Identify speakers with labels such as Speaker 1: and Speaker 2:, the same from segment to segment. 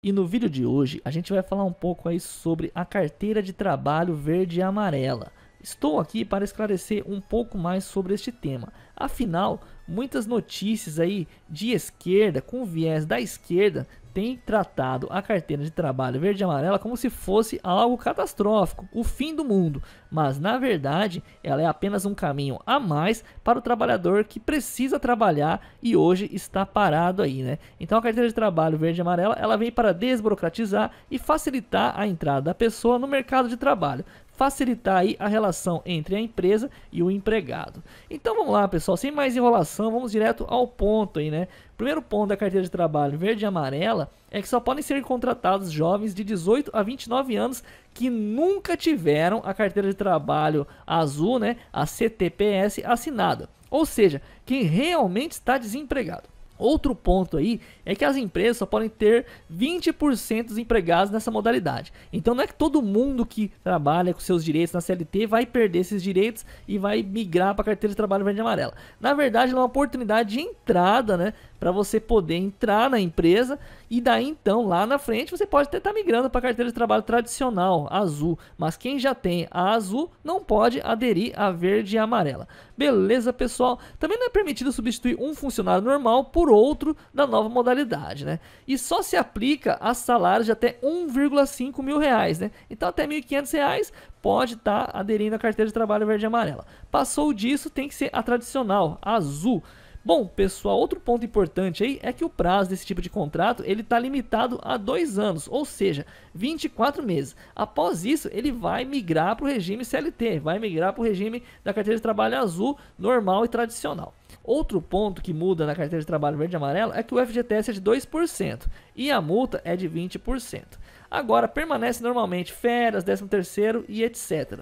Speaker 1: E no vídeo de hoje a gente vai falar um pouco aí sobre a carteira de trabalho verde e amarela. Estou aqui para esclarecer um pouco mais sobre este tema. Afinal, muitas notícias aí de esquerda, com viés da esquerda, têm tratado a carteira de trabalho verde e amarela como se fosse algo catastrófico, o fim do mundo. Mas na verdade, ela é apenas um caminho a mais para o trabalhador que precisa trabalhar e hoje está parado aí, né? Então a carteira de trabalho verde e amarela, ela vem para desburocratizar e facilitar a entrada da pessoa no mercado de trabalho facilitar aí a relação entre a empresa e o empregado. Então vamos lá, pessoal, sem mais enrolação, vamos direto ao ponto aí, né? Primeiro ponto da carteira de trabalho verde e amarela é que só podem ser contratados jovens de 18 a 29 anos que nunca tiveram a carteira de trabalho azul, né, a CTPS assinada. Ou seja, quem realmente está desempregado. Outro ponto aí é que as empresas só podem ter 20% dos empregados nessa modalidade. Então não é que todo mundo que trabalha com seus direitos na CLT vai perder esses direitos e vai migrar para a carteira de trabalho verde e amarela. Na verdade, é uma oportunidade de entrada, né, para você poder entrar na empresa e daí então lá na frente você pode até estar tá migrando para carteira de trabalho tradicional, azul, mas quem já tem a azul não pode aderir à verde e amarela. Beleza, pessoal? Também não é permitido substituir um funcionário normal por outro da nova modalidade, né? E só se aplica a salários de até 1,5 mil reais, né? Então até 1.500 reais pode estar tá aderindo à carteira de trabalho verde e amarela. Passou disso, tem que ser a tradicional, azul. Bom, pessoal, outro ponto importante aí é que o prazo desse tipo de contrato ele está limitado a dois anos, ou seja, 24 meses. Após isso, ele vai migrar para o regime CLT, vai migrar para o regime da carteira de trabalho azul normal e tradicional. Outro ponto que muda na carteira de trabalho verde e amarelo é que o FGTS é de 2% e a multa é de 20%. Agora permanece normalmente férias, 13º e etc.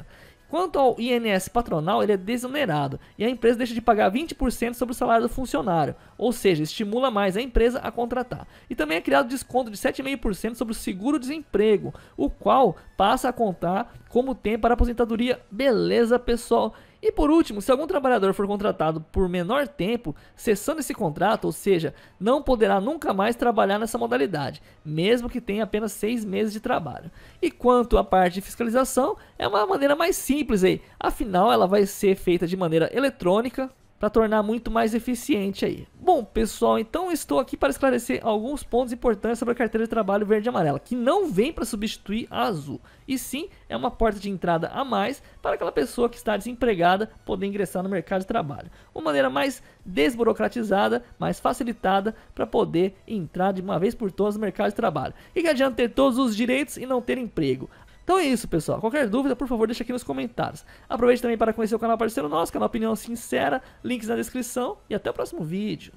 Speaker 1: Quanto ao INS patronal, ele é desonerado e a empresa deixa de pagar 20% sobre o salário do funcionário, ou seja, estimula mais a empresa a contratar. E também é criado desconto de 7,5% sobre o seguro-desemprego, o qual passa a contar como tempo para aposentadoria. Beleza, pessoal? E por último, se algum trabalhador for contratado por menor tempo, cessando esse contrato, ou seja, não poderá nunca mais trabalhar nessa modalidade, mesmo que tenha apenas seis meses de trabalho. E quanto à parte de fiscalização, é uma maneira mais simples aí, afinal ela vai ser feita de maneira eletrônica, para tornar muito mais eficiente aí. Bom, pessoal, então estou aqui para esclarecer alguns pontos importantes sobre a carteira de trabalho verde e amarela, que não vem para substituir a azul, e sim é uma porta de entrada a mais para aquela pessoa que está desempregada poder ingressar no mercado de trabalho. Uma maneira mais desburocratizada, mais facilitada para poder entrar de uma vez por todas no mercado de trabalho. E que adianta ter todos os direitos e não ter emprego? Então é isso, pessoal. Qualquer dúvida, por favor, deixa aqui nos comentários. Aproveite também para conhecer o canal parceiro nosso, canal é Opinião Sincera, links na descrição e até o próximo vídeo.